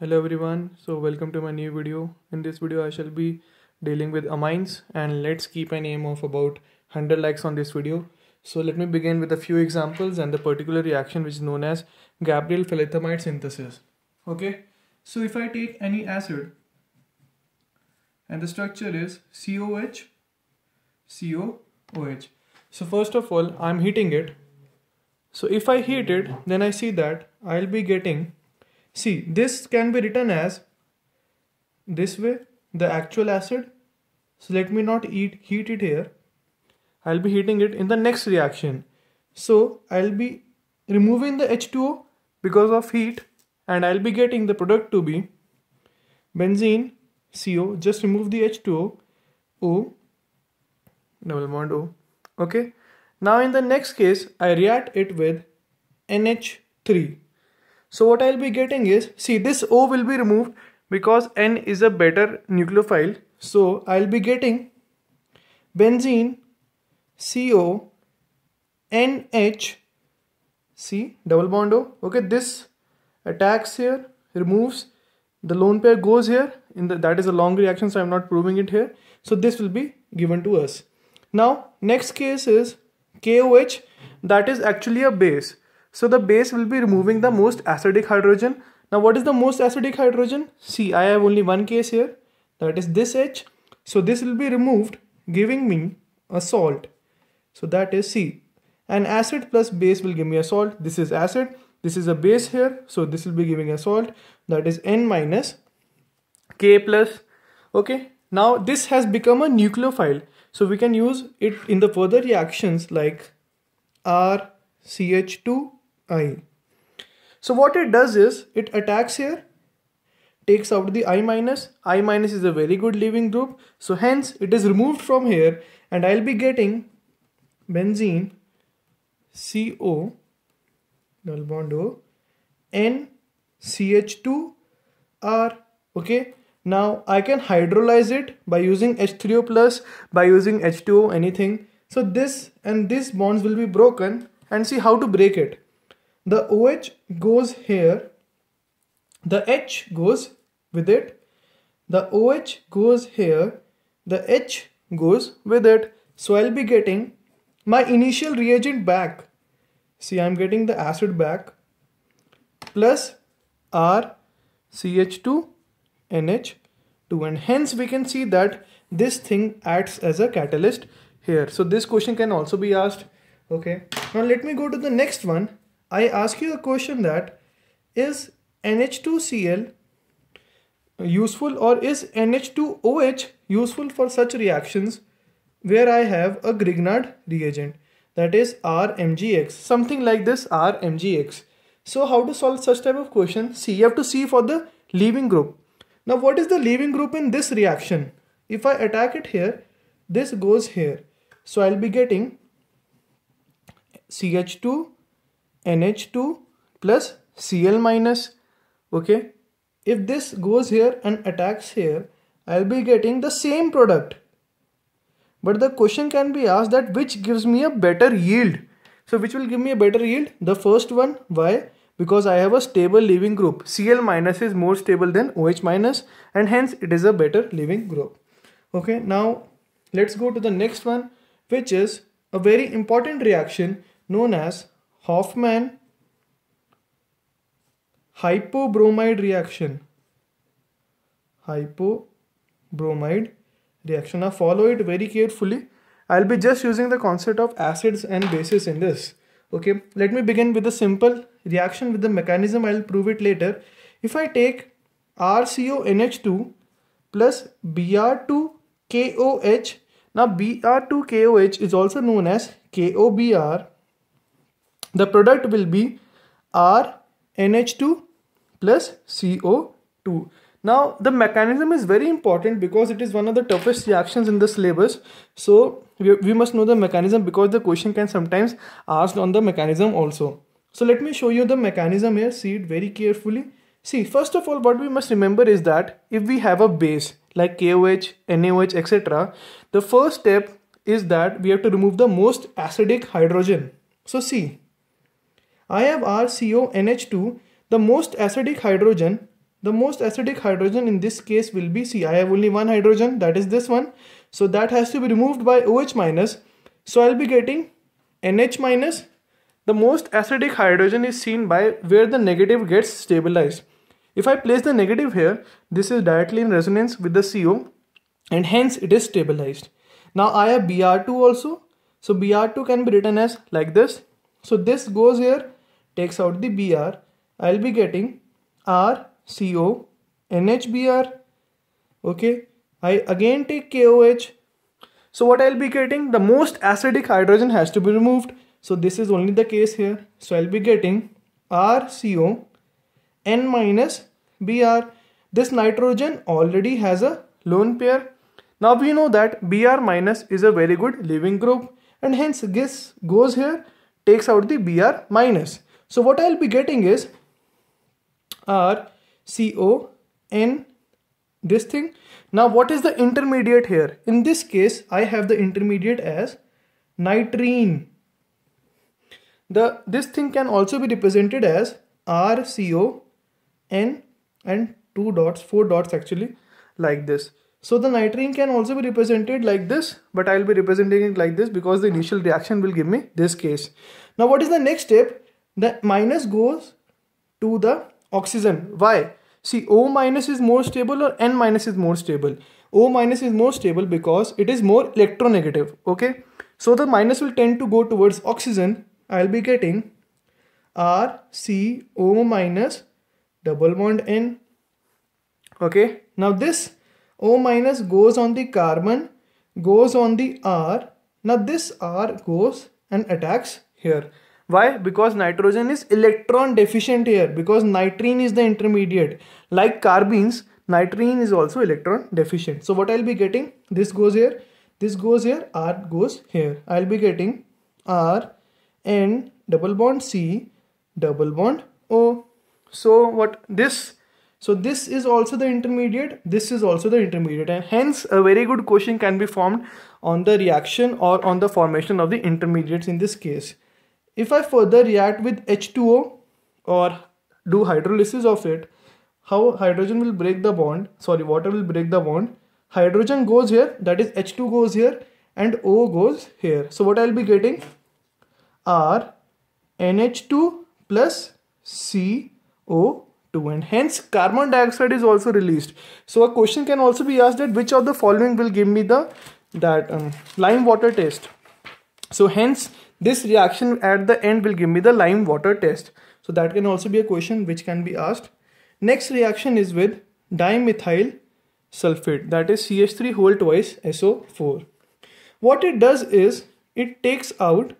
hello everyone so welcome to my new video in this video i shall be dealing with amines and let's keep an aim of about 100 likes on this video so let me begin with a few examples and the particular reaction which is known as gabriel phthalate synthesis okay so if i take any acid and the structure is coh coh so first of all i'm heating it so if i heat it then i see that i'll be getting See, this can be written as this way, the actual acid. So let me not eat, heat it here. I'll be heating it in the next reaction. So I'll be removing the H2O because of heat and I'll be getting the product to be benzene CO. Just remove the H2O, O, double bond O. Okay. Now in the next case, I react it with NH3 so what I'll be getting is, see this O will be removed because N is a better nucleophile. So I'll be getting benzene CO NH C double bond O. Okay, this attacks here, removes, the lone pair goes here. In the, that is a long reaction, so I'm not proving it here. So this will be given to us. Now, next case is KOH, that is actually a base. So the base will be removing the most acidic hydrogen. Now what is the most acidic hydrogen? See, I have only one case here. That is this H. So this will be removed giving me a salt. So that is C. An acid plus base will give me a salt. This is acid. This is a base here. So this will be giving a salt. That is N minus K plus. Okay. Now this has become a nucleophile. So we can use it in the further reactions like RCH2 I. So what it does is it attacks here, takes out the I minus. I minus is a very good leaving group. So hence it is removed from here and I'll be getting benzene CO double bond O N CH2 R okay now I can hydrolyze it by using H3O plus by using H2O anything so this and this bonds will be broken and see how to break it the OH goes here, the H goes with it, the OH goes here, the H goes with it. So I'll be getting my initial reagent back. See, I'm getting the acid back plus R CH2 NH2 and hence we can see that this thing acts as a catalyst here. So this question can also be asked. Okay, now let me go to the next one I ask you a question that is NH2Cl useful or is NH2OH useful for such reactions where I have a Grignard reagent that is RMGX something like this RMGX. So how to solve such type of question? See you have to see for the leaving group. Now what is the leaving group in this reaction? If I attack it here this goes here. So I'll be getting CH2 NH2 plus Cl minus okay if this goes here and attacks here I'll be getting the same product but the question can be asked that which gives me a better yield so which will give me a better yield the first one why because I have a stable leaving group Cl minus is more stable than OH minus and hence it is a better leaving group okay now let's go to the next one which is a very important reaction known as Hoffman hypobromide reaction. Hypobromide reaction. Now follow it very carefully. I'll be just using the concept of acids and bases in this. Okay, let me begin with a simple reaction with the mechanism. I'll prove it later. If I take RCONH2 plus Br2KOH, now Br2KOH is also known as KOBr the product will be R NH2 plus CO2. Now the mechanism is very important because it is one of the toughest reactions in the syllabus. So we, we must know the mechanism because the question can sometimes ask on the mechanism also. So let me show you the mechanism here. See it very carefully. See first of all what we must remember is that if we have a base like KOH, NaOH etc. The first step is that we have to remove the most acidic hydrogen. So see I have RCO NH 2 the most acidic hydrogen. The most acidic hydrogen in this case will be C. I have only one hydrogen, that is this one. So that has to be removed by OH minus. So I'll be getting NH minus. The most acidic hydrogen is seen by where the negative gets stabilized. If I place the negative here, this is directly in resonance with the CO and hence it is stabilized. Now I have Br2 also. So Br2 can be written as like this. So this goes here takes out the Br, I'll be getting RCO NHBr. Okay, I again take KOH. So what I'll be getting? The most acidic hydrogen has to be removed. So this is only the case here. So I'll be getting RCO N minus Br. This nitrogen already has a lone pair. Now we know that Br minus is a very good leaving group and hence this goes here takes out the Br minus. So what I'll be getting is R C O N this thing. Now what is the intermediate here? In this case, I have the intermediate as nitrene. The, this thing can also be represented as R C O N and two dots, four dots actually like this. So the nitrene can also be represented like this, but I'll be representing it like this because the initial reaction will give me this case. Now what is the next step? the minus goes to the oxygen. Why? See, O minus is more stable or N minus is more stable? O minus is more stable because it is more electronegative. Okay. So the minus will tend to go towards oxygen. I'll be getting R C O minus double bond N. Okay. Now this O minus goes on the carbon, goes on the R. Now this R goes and attacks here. Why? Because nitrogen is electron deficient here because nitrine is the intermediate. Like carbines, nitrine is also electron deficient. So what I'll be getting? This goes here, this goes here, R goes here. I'll be getting R, N, double bond C, double bond O. So what this so this is also the intermediate, this is also the intermediate and hence a very good question can be formed on the reaction or on the formation of the intermediates in this case. If I further react with H2O or do hydrolysis of it, how hydrogen will break the bond, sorry, water will break the bond. Hydrogen goes here, that is H2 goes here and O goes here. So what I'll be getting are NH2 plus CO2 and hence carbon dioxide is also released. So a question can also be asked that which of the following will give me the that um, lime water test? So hence this reaction at the end will give me the lime water test. So that can also be a question which can be asked. Next reaction is with dimethyl sulfate that is CH3 whole twice SO4. What it does is it takes out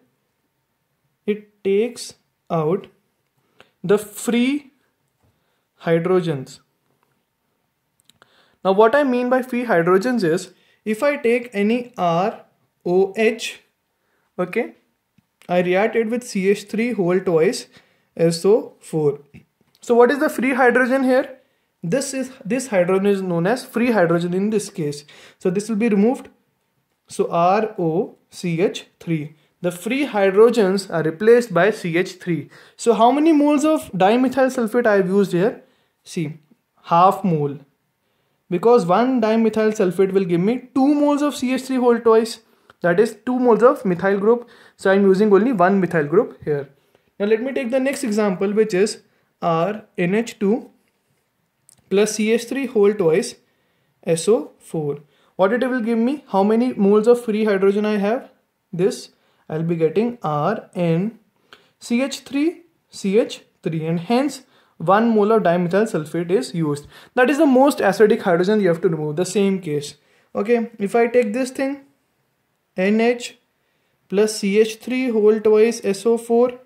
it takes out the free hydrogens. Now what I mean by free hydrogens is if I take any R OH okay I reacted with CH3 whole twice SO4. So what is the free hydrogen here? This is this hydrogen is known as free hydrogen in this case. So this will be removed. So ROCH3. The free hydrogens are replaced by CH3. So how many moles of dimethyl sulfate I have used here? See, half mole. Because one dimethyl sulfate will give me 2 moles of CH3 whole twice that is 2 moles of methyl group so i'm using only one methyl group here now let me take the next example which is r nh2 plus ch3 whole twice so4 what it will give me how many moles of free hydrogen i have this i'll be getting r n ch3 ch3 and hence 1 mole of dimethyl sulfate is used that is the most acidic hydrogen you have to remove the same case okay if i take this thing NH plus CH3 whole twice SO4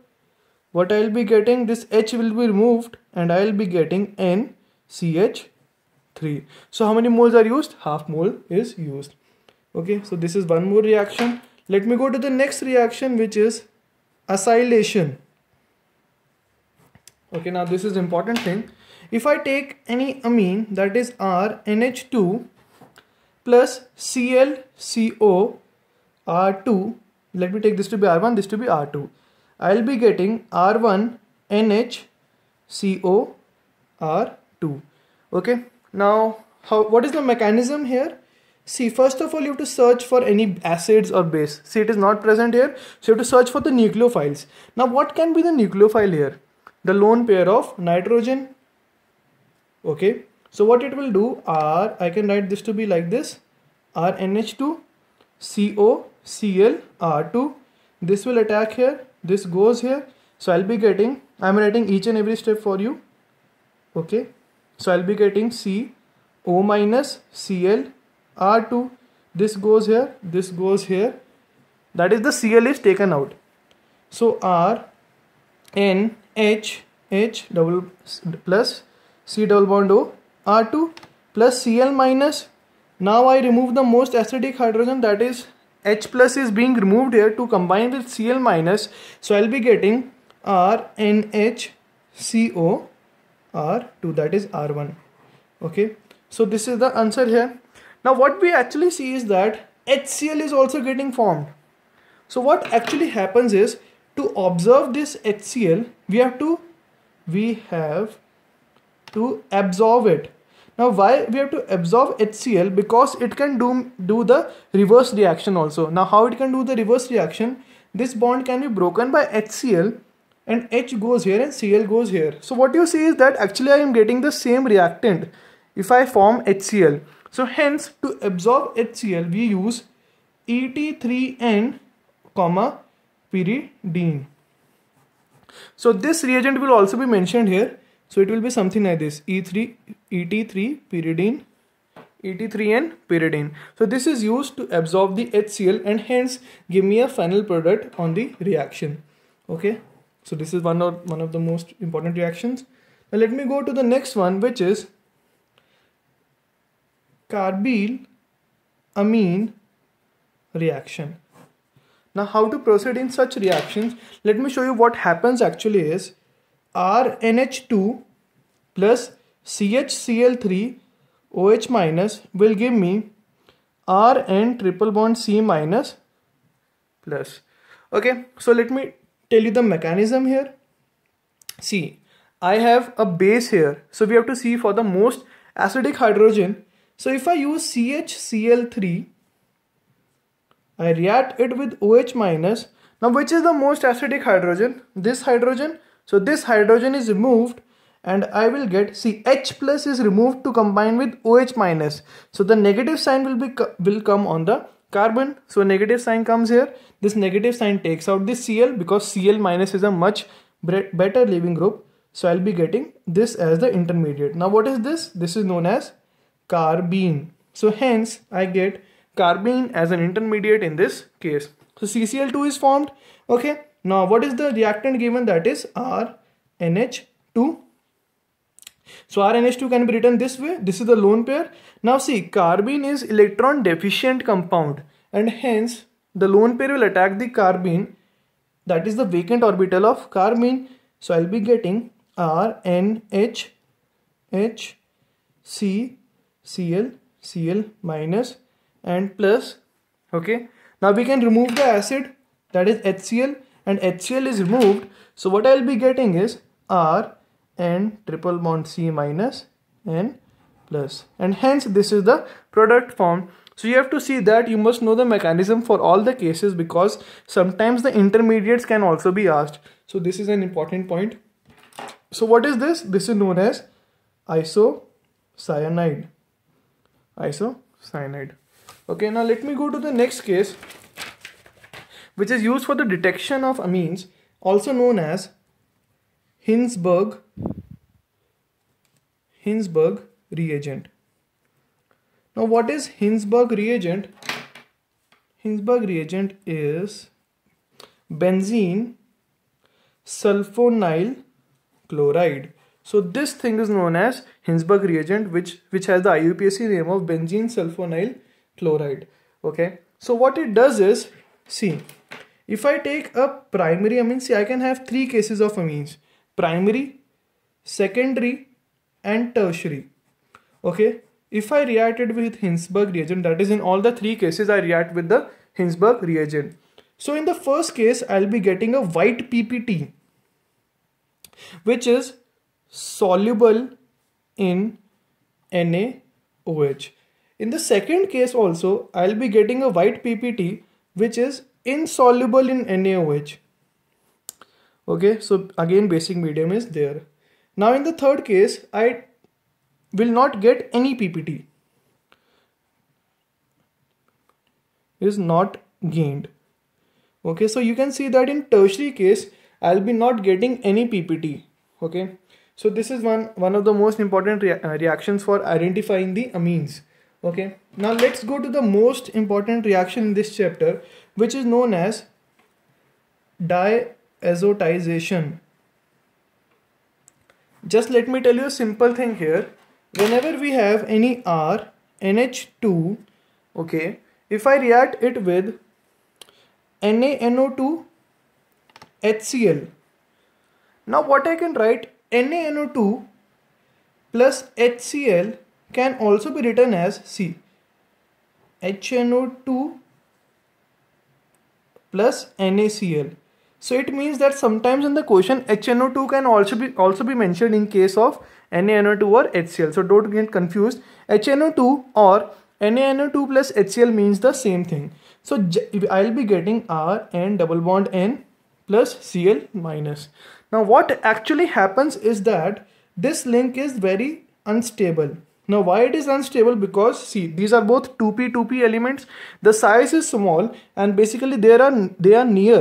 what I'll be getting this H will be removed and I'll be getting NCH3 so how many moles are used half mole is used okay so this is one more reaction let me go to the next reaction which is acylation okay now this is important thing if I take any amine that is R NH2 plus ClCO R2, let me take this to be R1, this to be R2. I'll be getting R1 NH CO R 2 Okay, now how what is the mechanism here? See, first of all, you have to search for any acids or base. See, it is not present here. So you have to search for the nucleophiles. Now, what can be the nucleophile here? The lone pair of nitrogen. Okay. So what it will do, R, I can write this to be like this. RNH2, CO, ClR2. This will attack here. This goes here. So I'll be getting, I'm writing each and every step for you. Okay. So I'll be getting C O minus Cl R2. This goes here. This goes here. That is the Cl is taken out. So R N H H double plus C double bond O R2 plus Cl minus. Now I remove the most acidic hydrogen that is H plus is being removed here to combine with Cl minus. So I'll be getting R 2 that is R1. Okay. So this is the answer here. Now what we actually see is that HCl is also getting formed. So what actually happens is to observe this HCl we have to we have to absorb it now why we have to absorb HCl because it can do, do the reverse reaction also. Now how it can do the reverse reaction? This bond can be broken by HCl and H goes here and Cl goes here. So what you see is that actually I am getting the same reactant if I form HCl. So hence to absorb HCl we use ET3N comma pyridine. So this reagent will also be mentioned here so it will be something like this E3, ET3 pyridine, ET3 n pyridine. So this is used to absorb the HCl and hence give me a final product on the reaction. Okay. So this is one of, one of the most important reactions. Now let me go to the next one which is carbyl amine reaction. Now how to proceed in such reactions? Let me show you what happens actually is RNH2 plus CHCl3 OH minus will give me RN triple bond C minus plus. Okay, so let me tell you the mechanism here. See, I have a base here. So we have to see for the most acidic hydrogen. So if I use CHCl3, I react it with OH minus. Now which is the most acidic hydrogen? This hydrogen so this hydrogen is removed and I will get see H plus is removed to combine with OH minus. So the negative sign will be will come on the carbon. So negative sign comes here. This negative sign takes out this Cl because Cl minus is a much better leaving group. So I'll be getting this as the intermediate. Now what is this? This is known as carbene. So hence I get carbene as an intermediate in this case. So CCl2 is formed. Okay. Now what is the reactant given that is RNH2. So RNH2 can be written this way. This is the lone pair. Now see carbene is electron deficient compound and hence the lone pair will attack the carbene that is the vacant orbital of carbene. So I'll be getting RNH H C Cl Cl minus and plus okay now we can remove the acid that is HCl and HCl is removed. So what I'll be getting is R and triple bond C minus minus N plus, and hence this is the product formed. So you have to see that you must know the mechanism for all the cases because sometimes the intermediates can also be asked. So this is an important point. So what is this? This is known as isocyanide. Isocyanide. Okay, now let me go to the next case which is used for the detection of amines, also known as Hinsberg Hinsberg reagent. Now, what is Hinsberg reagent? Hinsberg reagent is benzene sulfonyl chloride. So this thing is known as Hinsberg reagent, which which has the IUPAC name of benzene sulfonyl chloride. Okay. So what it does is See, if I take a primary amine, see I can have three cases of amines. Primary, secondary and tertiary. Okay, if I reacted with Hinsberg reagent, that is in all the three cases I react with the Hinsberg reagent. So in the first case, I'll be getting a white PPT, which is soluble in NaOH. In the second case also, I'll be getting a white PPT which is insoluble in NaOH. Okay, so again basic medium is there. Now in the third case, I will not get any PPT is not gained. Okay, so you can see that in tertiary case, I'll be not getting any PPT. Okay, so this is one, one of the most important rea uh, reactions for identifying the amines okay now let's go to the most important reaction in this chapter which is known as diazotization just let me tell you a simple thing here whenever we have any R NH2 okay if I react it with NaNO2 HCl now what I can write NaNO2 plus HCl can also be written as C. HNO2 plus NaCl. So it means that sometimes in the question HNO2 can also be also be mentioned in case of NaNO2 or HCl. So don't get confused. HNO2 or NaNO2 plus HCl means the same thing. So I'll be getting R and double bond N plus Cl minus. Now what actually happens is that this link is very unstable. Now why it is unstable because see these are both 2p 2p elements the size is small and basically they are they are near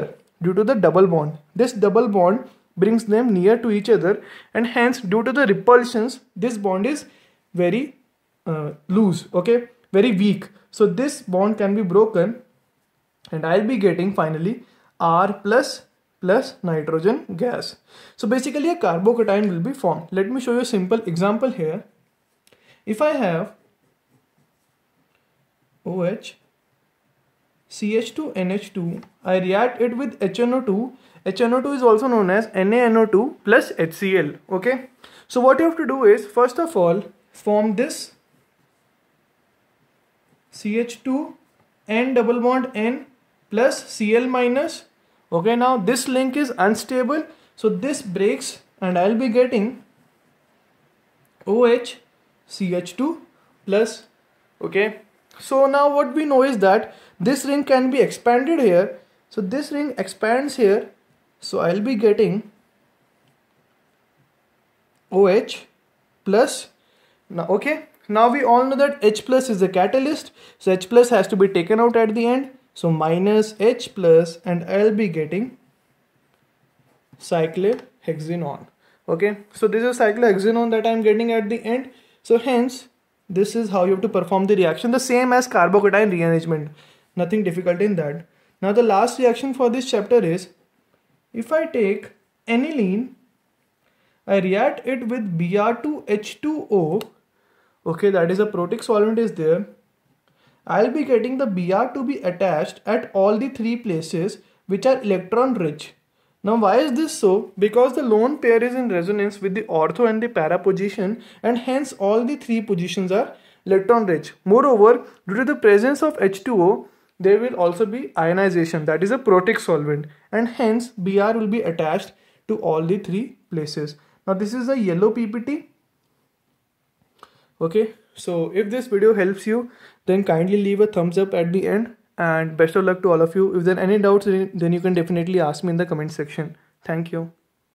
due to the double bond. This double bond brings them near to each other and hence due to the repulsions this bond is very uh, loose okay very weak. So this bond can be broken and I'll be getting finally R plus plus nitrogen gas. So basically a carbocation will be formed. Let me show you a simple example here. If I have OH, CH2, NH2, I react it with HNO2. HNO2 is also known as NaNO2 plus HCl. Okay. So what you have to do is, first of all, form this CH2 N double bond N plus Cl minus. Okay, now this link is unstable. So this breaks and I'll be getting OH CH2 plus okay so now what we know is that this ring can be expanded here so this ring expands here so I'll be getting OH plus now okay now we all know that H plus is the catalyst so H plus has to be taken out at the end so minus H plus and I'll be getting cyclohexenone okay so this is cyclohexenone that I'm getting at the end so hence, this is how you have to perform the reaction. The same as carbocation rearrangement. Nothing difficult in that. Now the last reaction for this chapter is, if I take aniline, I react it with Br2H2O. Okay, that is a protic solvent is there. I'll be getting the Br to be attached at all the three places which are electron rich. Now why is this so? Because the lone pair is in resonance with the ortho and the para position and hence all the three positions are electron rich. Moreover, due to the presence of H2O, there will also be ionization that is a protic solvent and hence Br will be attached to all the three places. Now this is a yellow PPT. Okay, so if this video helps you then kindly leave a thumbs up at the end and best of luck to all of you if there are any doubts then you can definitely ask me in the comment section thank you